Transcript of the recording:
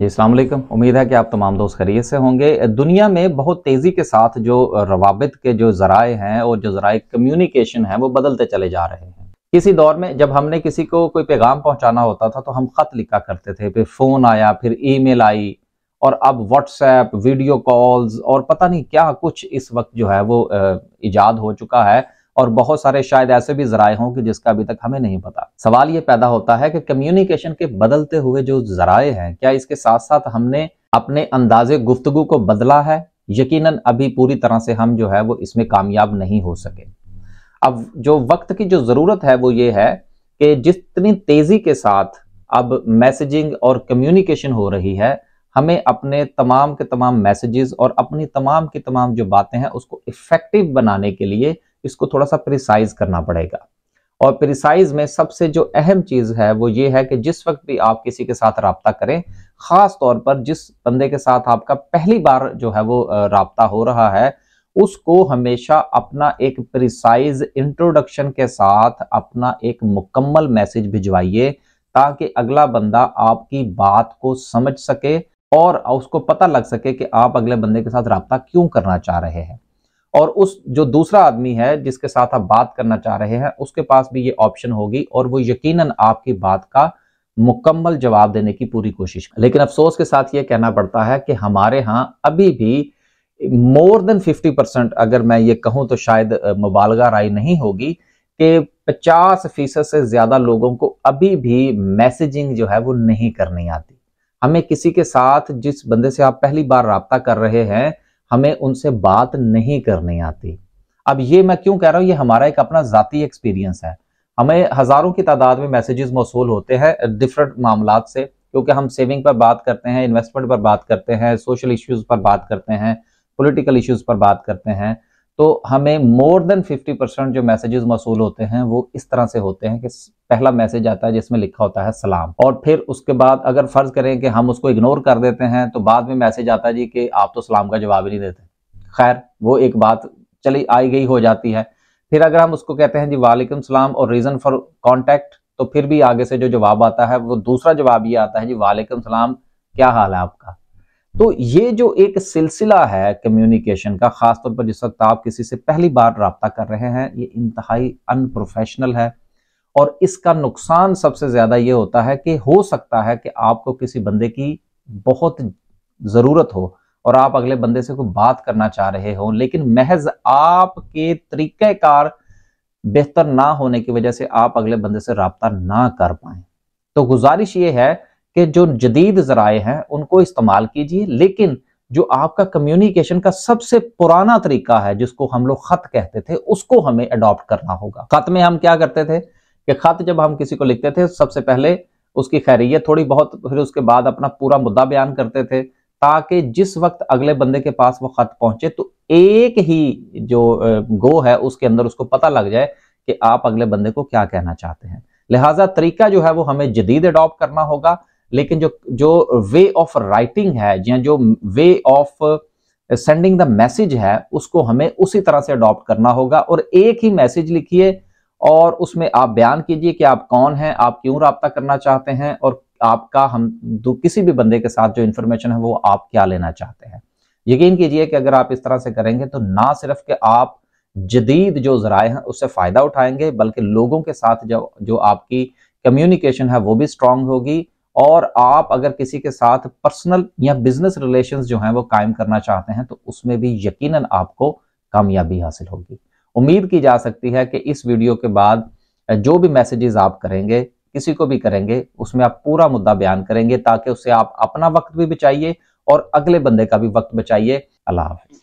जी अल्लाम उम्मीद है कि आप तमाम दोस्त खरीद से होंगे दुनिया में बहुत तेज़ी के साथ जो रवाबित के जो ज़राए हैं और जो ज़राए कम्युनिकेशन हैं वो बदलते चले जा रहे हैं किसी दौर में जब हमने किसी को कोई पैगाम पहुंचाना होता था तो हम ख़त लिखा करते थे फिर फ़ोन आया फिर ईमेल आई और अब व्हाट्सएप वीडियो कॉल्स और पता नहीं क्या कुछ इस वक्त जो है वो इजाद हो चुका है और बहुत सारे शायद ऐसे भी जराए हों कि जिसका अभी तक हमें नहीं पता सवाल ये पैदा होता है कि कम्युनिकेशन के बदलते हुए जो जराए हैं क्या इसके साथ साथ हमने अपने अंदाजे गुफ्तगु को बदला है यकीनन अभी पूरी तरह से हम जो है वो इसमें कामयाब नहीं हो सके अब जो वक्त की जो ज़रूरत है वो ये है कि जितनी तेज़ी के साथ अब मैसेजिंग और कम्युनिकेशन हो रही है हमें अपने तमाम के तमाम मैसेजेस और अपनी तमाम की तमाम जो बातें हैं उसको इफ़ेक्टिव बनाने के लिए इसको थोड़ा सा प्रिसाइज करना पड़ेगा और प्रिसाइज में सबसे जो अहम चीज़ है वो ये है कि जिस वक्त भी आप किसी के साथ रबता करें ख़ास तौर पर जिस बंदे के साथ आपका पहली बार जो है वो रबता हो रहा है उसको हमेशा अपना एक प्रिसाइज इंट्रोडक्शन के साथ अपना एक मुकम्मल मैसेज भिजवाइए ताकि अगला बंदा आपकी बात को समझ सके और उसको पता लग सके कि आप अगले बंदे के साथ रबता क्यों करना चाह रहे हैं और उस जो दूसरा आदमी है जिसके साथ आप बात करना चाह रहे हैं उसके पास भी ये ऑप्शन होगी और वो यकीनन आपकी बात का मुकम्मल जवाब देने की पूरी कोशिश लेकिन अफसोस के साथ ये कहना पड़ता है कि हमारे यहाँ अभी भी मोर देन 50 परसेंट अगर मैं ये कहूँ तो शायद मुबालगा राय नहीं होगी कि 50 फीसद से ज़्यादा लोगों को अभी भी मैसेजिंग जो है वो नहीं करनी आती हमें किसी के साथ जिस बंदे से आप पहली बार रबता कर रहे हैं हमें उनसे बात नहीं करनी आती अब ये मैं क्यों कह रहा हूँ ये हमारा एक अपना ज़ाती एक्सपीरियंस है हमें हज़ारों की तादाद में मैसेजेस मौसू होते हैं डिफरेंट मामला से क्योंकि हम सेविंग पर बात करते हैं इन्वेस्टमेंट पर बात करते हैं सोशल इश्यूज़ पर बात करते हैं पॉलिटिकल इश्यूज़ पर बात करते हैं तो हमें मोर देन 50 परसेंट जो मैसेजेस मौसूल होते हैं वो इस तरह से होते हैं कि पहला मैसेज आता है जिसमें लिखा होता है सलाम और फिर उसके बाद अगर फर्ज करें कि हम उसको इग्नोर कर देते हैं तो बाद में मैसेज आता है जी कि आप तो सलाम का जवाब ही नहीं देते खैर वो एक बात चली आई गई हो जाती है फिर अगर हम उसको कहते हैं जी वालेकुम सलाम और रीज़न फॉर कॉन्टैक्ट तो फिर भी आगे से जो जवाब आता है वो दूसरा जवाब ये आता है जी वालेकुम सलाम क्या हाल है आपका तो ये जो एक सिलसिला है कम्युनिकेशन का खासतौर पर जिस वक्त आप किसी से पहली बार रबता कर रहे हैं ये इंतहाई अनप्रोफेशनल है और इसका नुकसान सबसे ज़्यादा ये होता है कि हो सकता है कि आपको किसी बंदे की बहुत ज़रूरत हो और आप अगले बंदे से कोई बात करना चाह रहे हो लेकिन महज आपके तरीकेकार बेहतर ना होने की वजह से आप अगले बंदे से रबता ना कर पाए तो गुजारिश ये है कि जो जदीद जराए हैं उनको इस्तेमाल कीजिए लेकिन जो आपका कम्युनिकेशन का सबसे पुराना तरीका है जिसको हम लोग खत कहते थे उसको हमें अडॉप्ट करना होगा खत में हम क्या करते थे कि खत जब हम किसी को लिखते थे सबसे पहले उसकी खैरियत थोड़ी बहुत फिर उसके बाद अपना पूरा मुद्दा बयान करते थे ताकि जिस वक्त अगले बंदे के पास वो खत पहुंचे तो एक ही जो गो है उसके अंदर उसको पता लग जाए कि आप अगले बंदे को क्या कहना चाहते हैं लिहाजा तरीका जो है वो हमें जदीद अडॉप्ट करना होगा लेकिन जो जो वे ऑफ राइटिंग है या जो way of sending the message है उसको हमें उसी तरह से अडॉप्ट करना होगा और एक ही मैसेज लिखिए और उसमें आप बयान कीजिए कि आप कौन हैं आप क्यों रबता करना चाहते हैं और आपका हम दो किसी भी बंदे के साथ जो इंफॉर्मेशन है वो आप क्या लेना चाहते हैं यकीन कीजिए कि अगर आप इस तरह से करेंगे तो ना सिर्फ कि आप जदीद जो जराए हैं उससे फ़ायदा उठाएंगे बल्कि लोगों के साथ जो जो आपकी कम्युनिकेशन है वो भी स्ट्रांग होगी और आप अगर किसी के साथ पर्सनल या बिजनेस रिलेशंस जो हैं वो कायम करना चाहते हैं तो उसमें भी यकीनन आपको कामयाबी हासिल होगी उम्मीद की जा सकती है कि इस वीडियो के बाद जो भी मैसेजेस आप करेंगे किसी को भी करेंगे उसमें आप पूरा मुद्दा बयान करेंगे ताकि उससे आप अपना वक्त भी बचाइए और अगले बंदे का भी वक्त बचाइए अल्लाह हाफिज